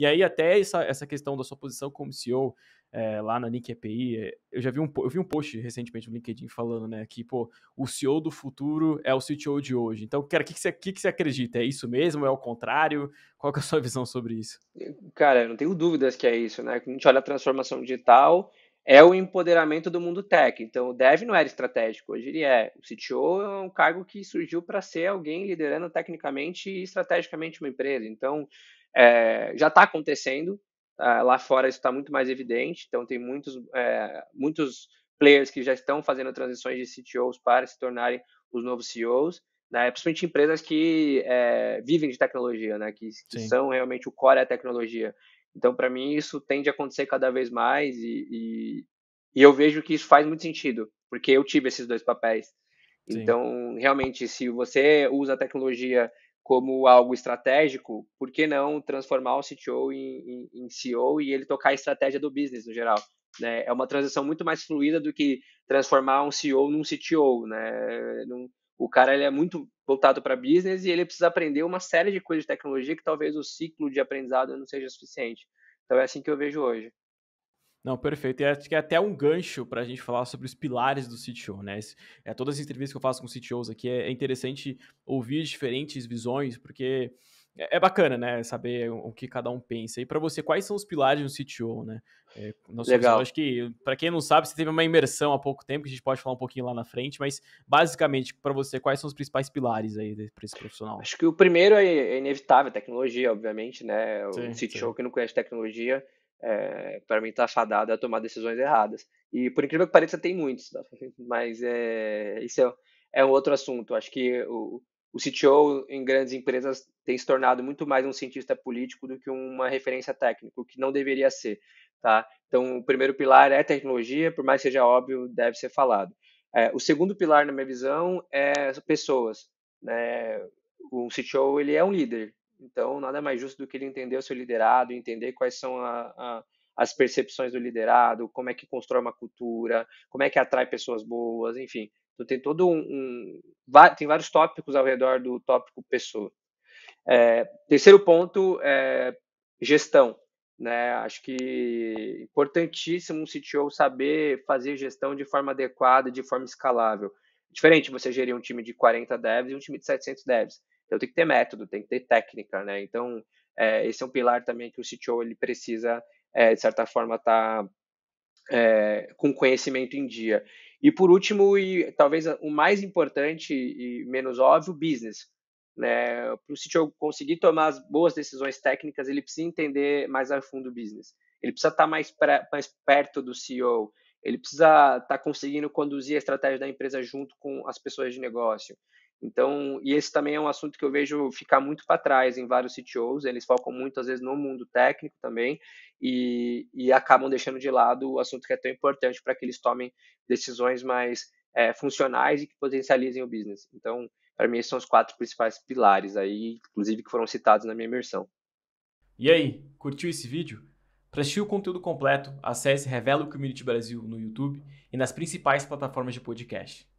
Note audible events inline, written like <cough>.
E aí, até essa, essa questão da sua posição como CEO é, eh, lá na Link API, eh, eu já vi um, eu vi um post recentemente no LinkedIn falando, né, que, pô, o CEO do futuro é o CTO de hoje. Então, cara, o que, que, você, que, que você acredita? É isso mesmo? É o contrário? Qual é a sua <laughs> visão sobre isso? Cara, eu não tenho dúvidas que é isso, né? Quando a gente olha a transformação digital, é o empoderamento do mundo tech. Então, o dev não era estratégico, hoje ele é. O CTO é um cargo que surgiu para ser alguém liderando tecnicamente e estrategicamente uma empresa. Então, é, já está acontecendo, tá? lá fora isso está muito mais evidente, então tem muitos, é, muitos players que já estão fazendo transições de CTOs para se tornarem os novos CEOs, né? principalmente empresas que é, vivem de tecnologia, né? que, que são realmente o core da é tecnologia. Então, para mim, isso tende a acontecer cada vez mais e, e, e, eu vejo que isso faz muito sentido, porque eu tive esses dois papéis. Sim. Então, realmente, se você usa a tecnologia como algo estratégico, por que não transformar o CTO em, em, em CEO e ele tocar a estratégia do business no geral? Né? É uma transição muito mais fluida do que transformar um CEO num CTO, né? Num, o cara ele é muito voltado para business e ele precisa aprender uma série de coisas de tecnologia que talvez o ciclo de aprendizado não seja suficiente. Então é assim que eu vejo hoje. Não, perfeito. E acho que é até um gancho para a gente falar sobre os pilares do CTO, né? Esse, é, todas as entrevistas que eu faço com CTOs aqui é, é interessante ouvir diferentes visões, porque é, é bacana, né? Saber o que cada um pensa. E para você, quais são os pilares do CTO, né? É, Legal. acho que, para quem não sabe, você teve uma imersão há pouco tempo, que a gente pode falar um pouquinho lá na frente, mas basicamente, para você, quais são os principais pilares aí para esse profissional? Acho que o primeiro é, é inevitável, tecnologia, obviamente, né? O CTO sim. que não conhece tecnologia é, para mim está fadado a tomar decisões erradas. E por incrível que pareça, tem muitos, tá? <laughs> mas é, isso é, é um outro assunto. Acho que o, o CTO em grandes empresas tem se tornado muito mais um cientista político do que uma referência técnica, o que não deveria ser. Tá? Então, o primeiro pilar é tecnologia, por mais que seja óbvio, deve ser falado. É, o segundo pilar, na minha visão, é pessoas. Né? O CTO ele é um líder, então, nada mais justo do que ele entender o seu liderado, entender quais são a, a, as percepções do liderado, como é que constrói uma cultura, como é que atrai pessoas boas, enfim. Então, tem todo um, um tem vários tópicos ao redor do tópico pessoa. É, terceiro ponto é gestão. Né? Acho que importantíssimo um CTO saber fazer gestão de forma adequada, de forma escalável. Diferente você gerir um time de 40 devs e um time de 700 devs. Então tem que ter método, tem que ter técnica, né? Então é, esse é um pilar também que o CTO ele precisa é, de certa forma estar tá, é, com conhecimento em dia. E por último e talvez o mais importante e menos óbvio, business. Né? Para o CTO conseguir tomar as boas decisões técnicas, ele precisa entender mais a fundo o business. Ele precisa estar tá mais, mais perto do CEO. Ele precisa estar tá conseguindo conduzir a estratégia da empresa junto com as pessoas de negócio. Então, e esse também é um assunto que eu vejo ficar muito para trás em vários CTOs, eles focam muito, às vezes, no mundo técnico também, e, e acabam deixando de lado o assunto que é tão importante para que eles tomem decisões mais é, funcionais e que potencializem o business. Então, para mim, esses são os quatro principais pilares aí, inclusive que foram citados na minha imersão. E aí, curtiu esse vídeo? Para assistir o conteúdo completo, acesse Revela o Community Brasil no YouTube e nas principais plataformas de podcast.